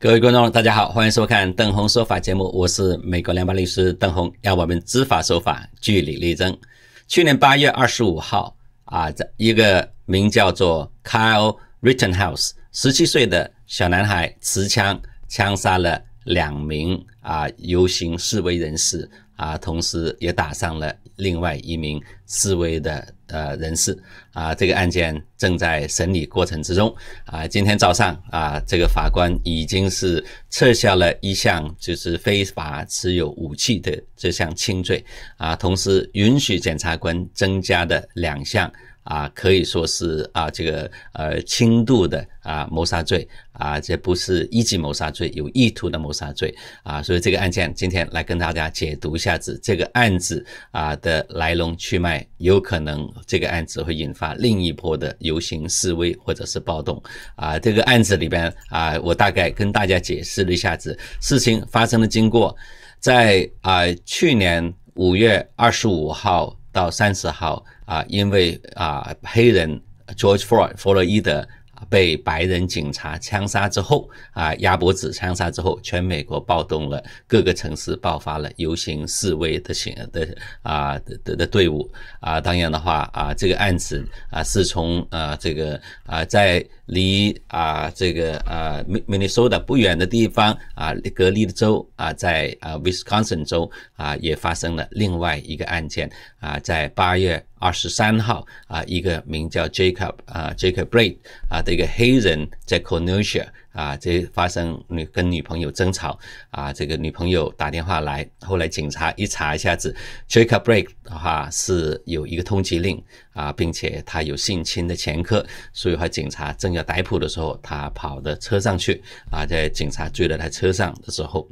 各位观众，大家好，欢迎收看《邓红说法》节目，我是美国联邦律师邓红，让我们知法守法，据理力争。去年八月二十五号啊，在一个名叫做 Kyle Rittenhouse 十七岁的小男孩持枪枪杀了两名啊游行示威人士。啊，同时也打伤了另外一名示威的呃人士。啊，这个案件正在审理过程之中。啊，今天早上啊，这个法官已经是撤销了一项就是非法持有武器的这项轻罪。啊，同时允许检察官增加的两项。啊，可以说是啊，这个呃轻度的啊谋杀罪啊，这不是一级谋杀罪，有意图的谋杀罪啊，所以这个案件今天来跟大家解读一下子这个案子啊的来龙去脉，有可能这个案子会引发另一波的游行示威或者是暴动啊，这个案子里边啊，我大概跟大家解释了一下子事情发生的经过，在啊去年五月二十五号。到三十号啊，因为啊，黑人 George Floyd 弗洛伊德。被白人警察枪杀之后啊，鸭脖子枪杀之后，全美国暴动了，各个城市爆发了游行示威的行的啊的的队伍啊。当然的话啊，这个案子啊是从啊这个啊在离啊这个啊 Minnesota 不远的地方啊，格离的州啊，在啊威斯康 n 州啊也发生了另外一个案件啊，在八月。二十三号啊，一个名叫 Jacob 啊，Jacob b l a k d 啊的一个黑人在 Cornelia 啊，这发生女跟女朋友争吵啊，这个女朋友打电话来，后来警察一查一下子，Jacob b l a k d 的话是有一个通缉令啊，并且他有性侵的前科，所以话警察正要逮捕的时候，他跑到车上去啊，在警察追到他车上的时候。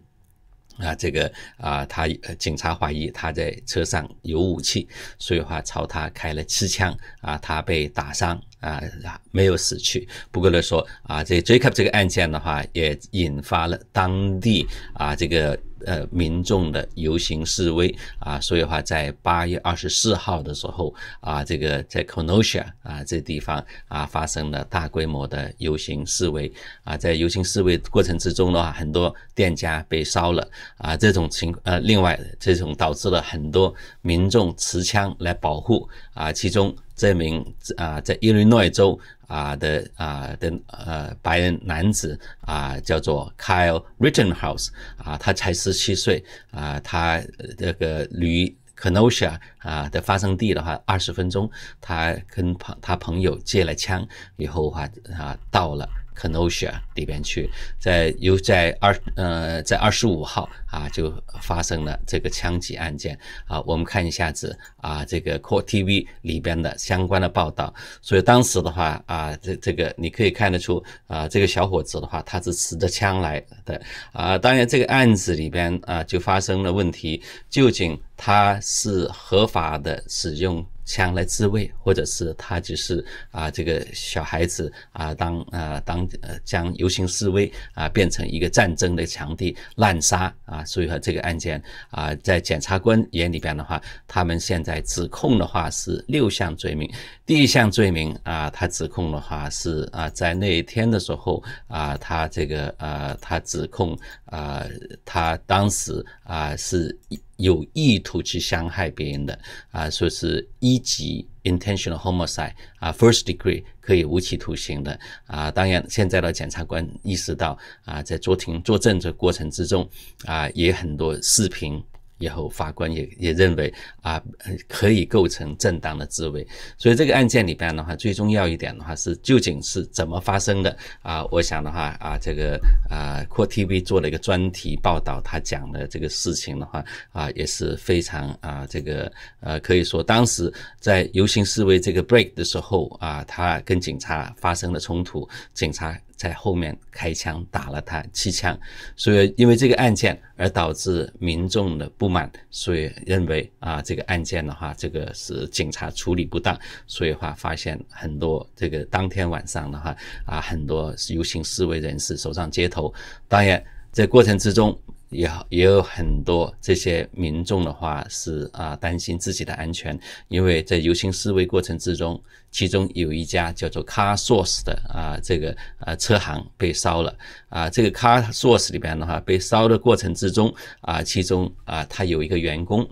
啊，这个啊，他警察怀疑他在车上有武器，所以话朝他开了七枪啊，他被打伤啊，没有死去。不过来说啊，这 j a k e b 这个案件的话，也引发了当地啊这个。呃，民众的游行示威啊，所以话在八月二十四号的时候啊，这个在 s 尼 a 啊这地方啊发生了大规模的游行示威啊，在游行示威过程之中的话，很多店家被烧了啊，这种情呃，另外这种导致了很多民众持枪来保护啊，其中这名啊在伊利诺伊州。啊的啊的呃，白人男子啊，叫做 Kyle Rittenhouse 啊，他才十七岁啊，他这个离 Kenosha 啊的发生地的话，二十分钟，他跟朋他朋友借了枪以后的话啊到了。Kenosha 里边去，在又在二呃，在二十五号啊，就发生了这个枪击案件啊。我们看一下子啊这个 CCTV 里边的相关的报道。所以当时的话啊，这这个你可以看得出啊，这个小伙子的话，他是持着枪来的啊。当然这个案子里边啊，就发生了问题，究竟他是合法的使用？枪来自卫，或者是他就是啊，这个小孩子啊，当啊当呃，将游行示威啊变成一个战争的场地滥杀啊，所以说这个案件啊，在检察官眼里边的话，他们现在指控的话是六项罪名，第一项罪名啊，他指控的话是啊，在那一天的时候啊，他这个呃，他指控啊，他当时啊是一。有意图去伤害别人的啊，说是一级 intentional homicide 啊，first degree 可以无期徒刑的啊。当然，现在的检察官意识到啊，在作庭作证这过程之中啊，也很多视频。然后法官也也认为啊，可以构成正当的自卫。所以这个案件里边的话，最重要一点的话是究竟是怎么发生的啊？我想的话啊，这个啊 c o r t TV 做了一个专题报道，他讲的这个事情的话啊，也是非常啊，这个呃，可以说当时在游行示威这个 break 的时候啊，他跟警察发生了冲突，警察。在后面开枪打了他七枪，所以因为这个案件而导致民众的不满，所以认为啊这个案件的话，这个是警察处理不当，所以话发现很多这个当天晚上的话啊很多游行示威人士走上街头，当然在过程之中。也好，也有很多这些民众的话是啊，担心自己的安全，因为在游行示威过程之中，其中有一家叫做 Car Source 的啊，这个啊车行被烧了啊，这个 Car Source 里边的话被烧的过程之中啊，其中啊他有一个员工。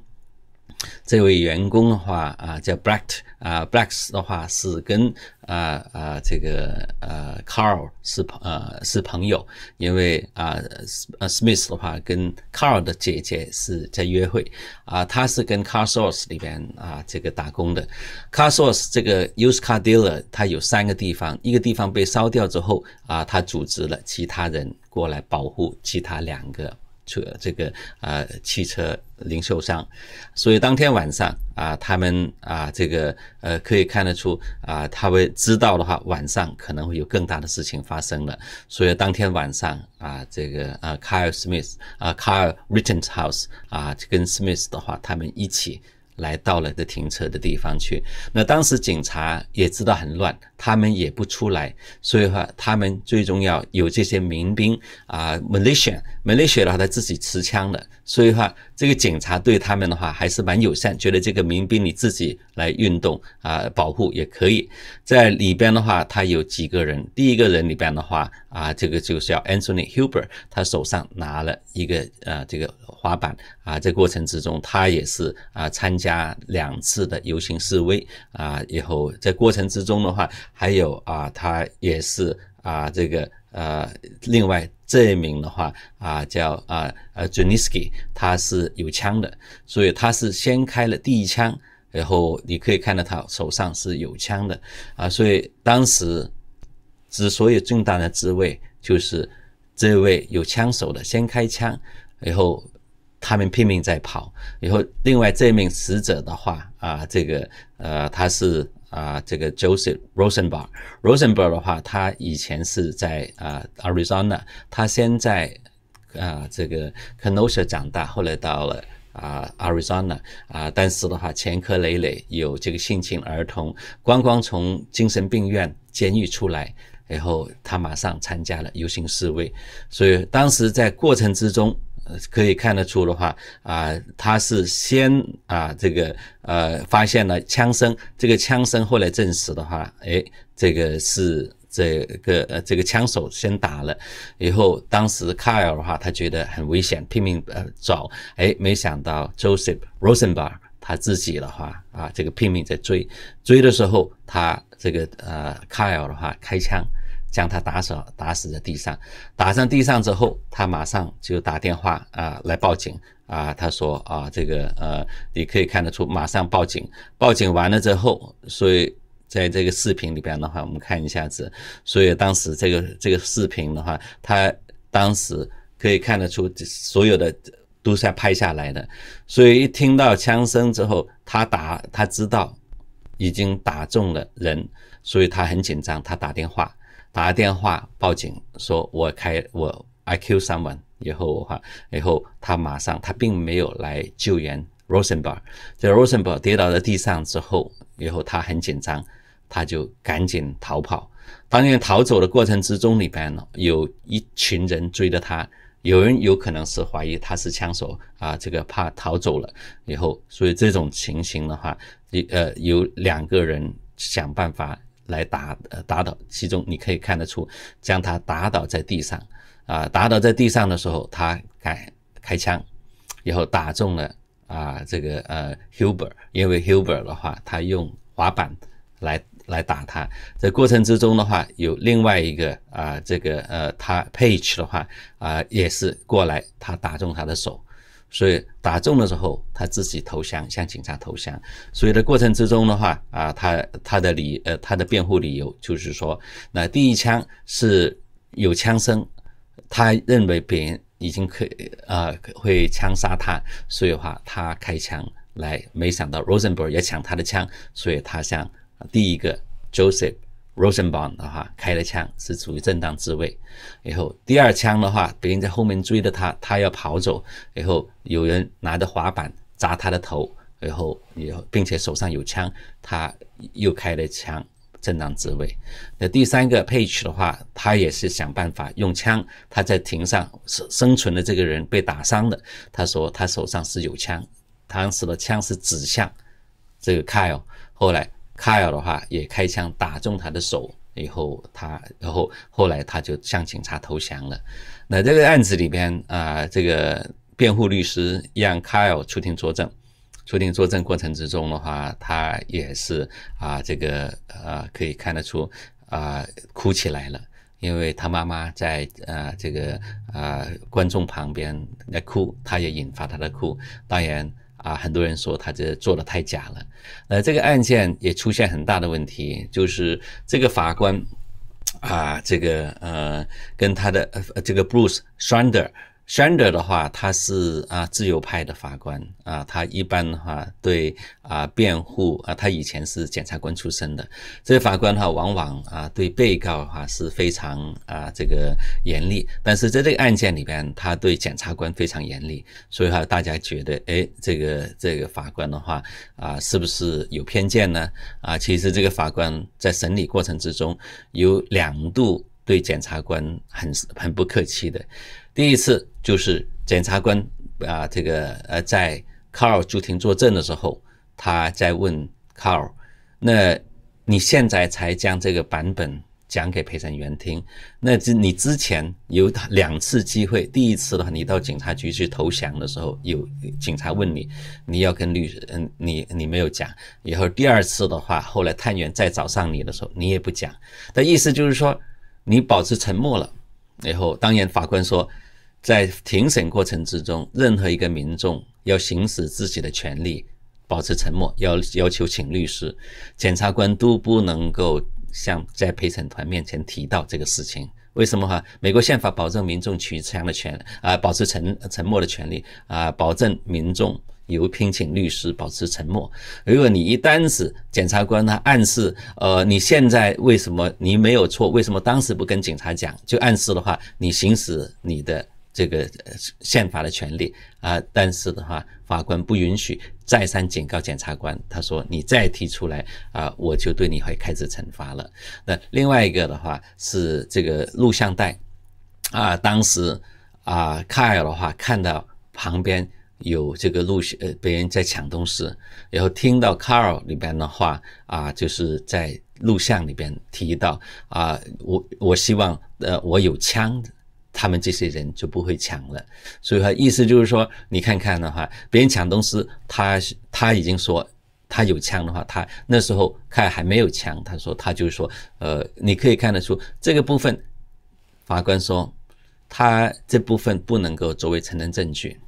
这位员工的话啊，叫 Black 啊，Black 的话是跟啊啊这个呃 Carl 是朋呃是朋友，因为啊 Sm Smith 的话跟 Carl 的姐姐是在约会啊，他是跟 Car Source 里边啊这个打工的，Car Source 这个 Used Car Dealer 他有三个地方，一个地方被烧掉之后啊，他组织了其他人过来保护其他两个。车这个啊，汽车零售商，所以当天晚上啊，他们啊，这个呃，可以看得出啊，他会知道的话，晚上可能会有更大的事情发生了。所以当天晚上啊，这个啊，卡尔·史密斯啊，卡尔·威 u s e 啊，跟史密斯的话，他们一起来到了这停车的地方去。那当时警察也知道很乱，他们也不出来，所以话他们最重要有这些民兵啊，Malaysian。梅丽雪的话，他自己持枪的，所以话这个警察对他们的话还是蛮友善，觉得这个民兵你自己来运动啊，保护也可以。在里边的话，他有几个人，第一个人里边的话啊，这个就是叫 Anthony Huber，他手上拿了一个啊这个滑板啊，在过程之中他也是啊参加两次的游行示威啊，以后在过程之中的话，还有啊他也是。啊，这个呃，另外这一名的话啊，叫啊呃 j u n i s k i 他是有枪的，所以他是先开了第一枪，然后你可以看到他手上是有枪的啊，所以当时之所以重大的职位就是这位有枪手的先开枪，然后他们拼命在跑，然后另外这名死者的话啊，这个呃，他是。啊，这个 Joseph r o s e n b e r g r o s e n b e r g 的话，他以前是在啊 Arizona，他先在啊这个 c a n o s a 长大，后来到了啊 Arizona，啊但是的话，前科累累，有这个性侵儿童，光光从精神病院监狱出来，然后他马上参加了游行示威，所以当时在过程之中。可以看得出的话啊，他是先啊这个呃发现了枪声，这个枪声后来证实的话，哎，这个是这个呃这个枪手先打了，以后当时 Kyle 的话他觉得很危险，拼命呃找，哎，没想到 Joseph r o s e n b e r g 他自己的话啊这个拼命在追，追的时候他这个呃 Kyle 的话开枪。将他打死，打死在地上，打上地上之后，他马上就打电话啊来报警啊。他说啊，这个呃，你可以看得出，马上报警。报警完了之后，所以在这个视频里边的话，我们看一下子。所以当时这个这个视频的话，他当时可以看得出所有的都是拍下来的。所以一听到枪声之后，他打他知道已经打中了人，所以他很紧张，他打电话。打电话报警，说我开我 IQ 三门以后，的话，以后他马上，他并没有来救援。Rosenberg 在 Rosenberg 跌倒在地上之后，以后他很紧张，他就赶紧逃跑。当然，逃走的过程之中，里边呢，有一群人追着他，有人有可能是怀疑他是枪手啊，这个怕逃走了以后，所以这种情形的话，你呃有两个人想办法。来打呃打倒，其中你可以看得出，将他打倒在地上，啊打倒在地上的时候，他开开枪，然后打中了啊这个呃 Huber，因为 Huber 的话，他用滑板来来打他，在过程之中的话，有另外一个啊这个呃他 Page 的话啊也是过来，他打中他的手。所以打中的时候，他自己投降，向警察投降。所以的过程之中的话，啊，他他的理呃他的辩护理由就是说，那第一枪是有枪声，他认为别人已经可啊会枪杀他，所以话他开枪来，没想到 Rosenberg 也抢他的枪，所以他向第一个 Joseph。r o s e n b a u m 的话开了枪是处于正当自卫，然后第二枪的话，别人在后面追着他，他要跑走，然后有人拿着滑板砸他的头，然后以后并且手上有枪，他又开了枪，正当自卫。那第三个 Page 的话，他也是想办法用枪，他在庭上生生存的这个人被打伤的，他说他手上是有枪，当时的枪是指向这个 Kyle，后来。Kyle 的话也开枪打中他的手，以后他，然后后来他就向警察投降了。那这个案子里边啊，这个辩护律师让 Kyle 出庭作证，出庭作证过程之中的话，他也是啊，这个啊，可以看得出啊，哭起来了，因为他妈妈在啊，这个啊，观众旁边在哭，他也引发他的哭，当然。啊，很多人说他这做的太假了，呃，这个案件也出现很大的问题，就是这个法官，啊，这个呃，跟他的呃、这个 Bruce Schrander。Sander 的话，他是啊自由派的法官啊，他一般的话对啊辩护啊，他以前是检察官出身的，这个法官哈往往啊对被告哈是非常啊这个严厉，但是在这个案件里边，他对检察官非常严厉，所以哈大家觉得哎这个这个法官的话啊是不是有偏见呢？啊，其实这个法官在审理过程之中有两度对检察官很很不客气的。第一次就是检察官啊，这个呃，在卡尔出庭作证的时候，他在问卡尔，那你现在才将这个版本讲给陪审员听，那你之前有两次机会，第一次的话，你到警察局去投降的时候，有警察问你，你要跟律师，嗯，你你没有讲，然后第二次的话，后来探员再找上你的时候，你也不讲，的意思就是说你保持沉默了，然后当然法官说。在庭审过程之中，任何一个民众要行使自己的权利，保持沉默，要要求请律师，检察官都不能够向在陪审团面前提到这个事情。为什么哈？美国宪法保证民众取强的权啊，保持沉沉默的权利啊，保证民众有聘请律师保持沉默。如果你一旦是检察官，他暗示呃，你现在为什么你没有错？为什么当时不跟警察讲？就暗示的话，你行使你的。这个宪法的权利啊，但是的话，法官不允许，再三警告检察官，他说你再提出来啊，我就对你会开始惩罚了。那另外一个的话是这个录像带啊，当时啊 c 尔的话看到旁边有这个录像，别人在抢东西，然后听到 Carl 里边的话啊，就是在录像里边提到啊，我我希望呃，我有枪。他们这些人就不会抢了，所以他意思就是说，你看看的话，别人抢东西，他他已经说他有枪的话，他那时候看还没有枪，他说他就说，呃，你可以看得出这个部分，法官说他这部分不能够作为承人证据，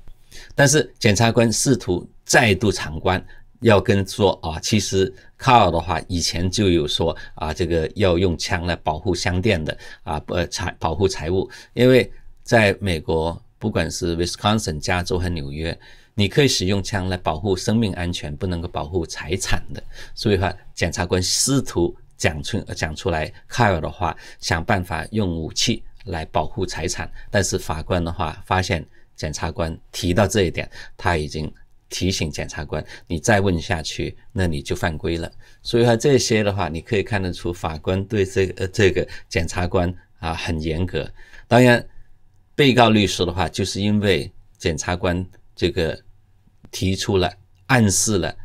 但是检察官试图再度闯关。要跟说啊，其实卡尔的话以前就有说啊，这个要用枪来保护商店的啊，不财保护财物，因为在美国，不管是 Wisconsin、加州和纽约，你可以使用枪来保护生命安全，不能够保护财产的。所以话，检察官试图讲出讲出来，卡尔的话想办法用武器来保护财产，但是法官的话发现检察官提到这一点，他已经。提醒检察官，你再问下去，那你就犯规了。所以说这些的话，你可以看得出，法官对这个这个检察官啊很严格。当然，被告律师的话，就是因为检察官这个提出了暗示了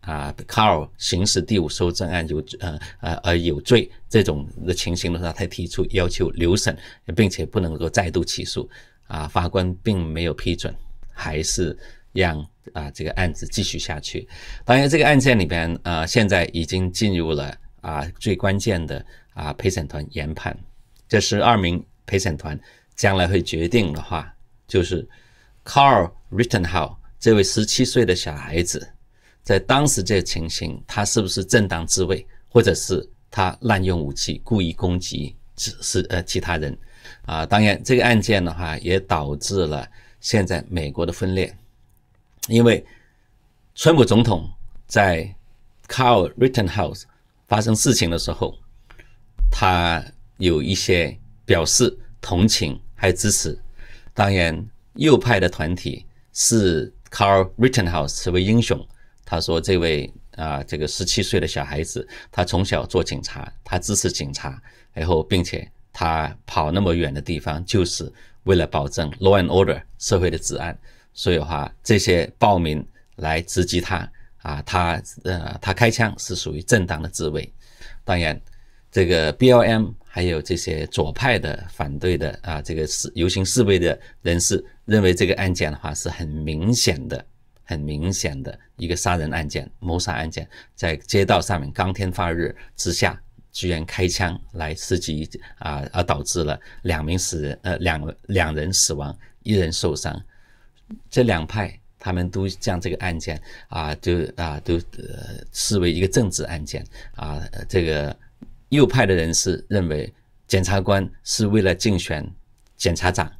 啊，卡尔行使第五修正案有呃呃而有罪这种的情形的时候，他提出要求留审，并且不能够再度起诉啊。法官并没有批准，还是让。啊，这个案子继续下去。当然，这个案件里边，呃，现在已经进入了啊最关键的啊陪审团研判。这十二名陪审团将来会决定的话，就是 Carl Rittenhouse 这位十七岁的小孩子，在当时这个情形，他是不是正当自卫，或者是他滥用武器故意攻击只是呃其他人？啊，当然，这个案件的话也导致了现在美国的分裂。因为川普总统在 Carl Rittenhouse 发生事情的时候，他有一些表示同情还支持。当然，右派的团体是 Carl Rittenhouse 为英雄。他说：“这位啊，这个十七岁的小孩子，他从小做警察，他支持警察，然后并且他跑那么远的地方，就是为了保证 law and order 社会的治安。”所以话，这些暴民来直击他啊，他呃，他开枪是属于正当的自卫。当然，这个 B L M 还有这些左派的反对的啊，这个示游行示威的人士认为，这个案件的话是很明显的、很明显的一个杀人案件、谋杀案件，在街道上面光天化日之下，居然开枪来刺击啊，而导致了两名死人，呃，两两人死亡，一人受伤。这两派他们都将这个案件啊，就啊都呃视为一个政治案件啊。这个右派的人士认为，检察官是为了竞选检察长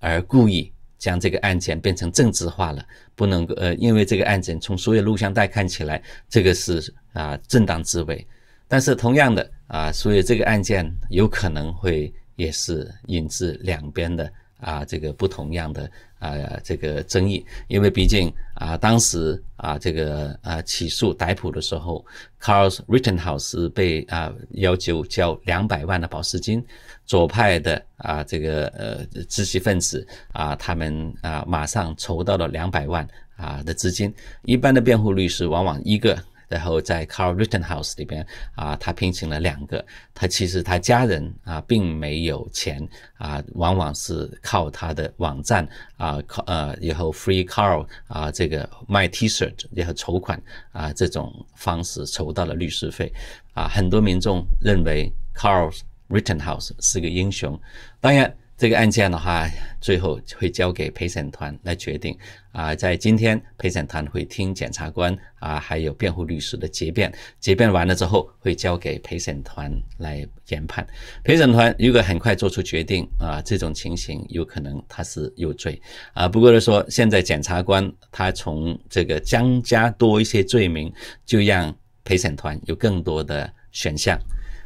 而故意将这个案件变成政治化了，不能够呃，因为这个案件从所有录像带看起来，这个是啊正当自卫。但是同样的啊，所以这个案件有可能会也是引致两边的。啊，这个不同样的啊，这个争议，因为毕竟啊，当时啊，这个啊起诉逮捕的时候 c a r l e s Rittenhouse 被啊要求交两百万的保释金，左派的啊这个呃知识分子啊，他们啊马上筹到了两百万啊的资金，一般的辩护律师往往一个。然后在 Carl Rittenhouse 里边啊，他聘请了两个。他其实他家人啊并没有钱啊，往往是靠他的网站啊，靠呃以后 free Carl 啊这个卖 T-shirt 然后筹款啊这种方式筹到了律师费啊。很多民众认为 Carl Rittenhouse 是个英雄。当然。这个案件的话，最后会交给陪审团来决定啊。在今天，陪审团会听检察官啊，还有辩护律师的结辩。结辩完了之后，会交给陪审团来研判。陪审团如果很快做出决定啊，这种情形有可能他是有罪啊。不过说，现在检察官他从这个增加多一些罪名，就让陪审团有更多的选项。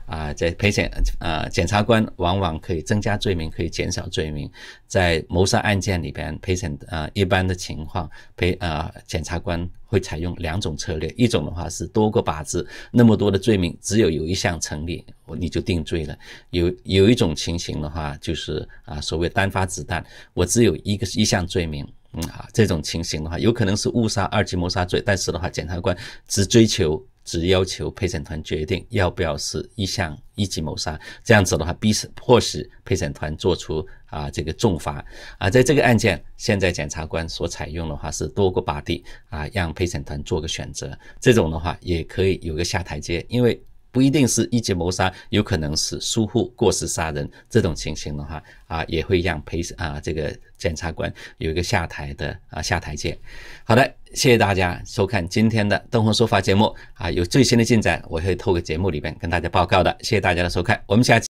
啊，在陪审啊，检察官往往可以增加罪名，可以减少罪名。在谋杀案件里边，陪审啊，一般的情况，陪啊，检察官会采用两种策略。一种的话是多个靶子，那么多的罪名，只有有一项成立，我你就定罪了。有有一种情形的话，就是啊，所谓单发子弹，我只有一个一项罪名，嗯啊，这种情形的话，有可能是误杀二级谋杀罪，但是的话，检察官只追求。只要求陪审团决定要不要是一项一级谋杀，这样子的话，逼使迫使陪审团做出啊这个重罚。啊，在这个案件，现在检察官所采用的话是多个把地啊，让陪审团做个选择。这种的话也可以有个下台阶，因为。不一定是一级谋杀，有可能是疏忽过失杀人这种情形的话，啊，也会让陪啊这个检察官有一个下台的啊下台阶。好的，谢谢大家收看今天的东方说法节目啊，有最新的进展，我会透过节目里边跟大家报告的。谢谢大家的收看，我们下期。